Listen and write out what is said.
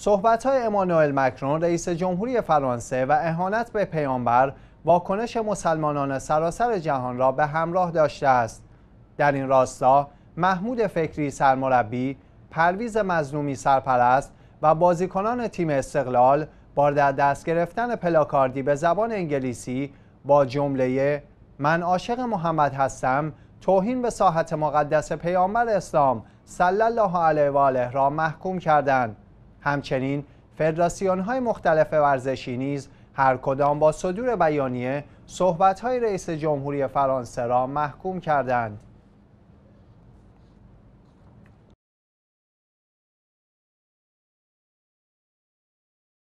صحبت های امانوئل مکرون رئیس جمهوری فرانسه و اهانت به پیامبر واکنش مسلمانان سراسر جهان را به همراه داشته است در این راستا محمود فکری سرمربی پرویز مظلومی سرپرست و بازیکنان تیم استقلال با در دست گرفتن پلاکاردی به زبان انگلیسی با جمله من عاشق محمد هستم توهین به ساحت مقدس پیامبر اسلام صلی الله علیه و آله را محکوم کردند همچنین فدراسیون های مختلف ورزشی نیز هر کدام با صدور بیانیه صحبت های رئیس جمهوری فرانسه را محکوم کردند.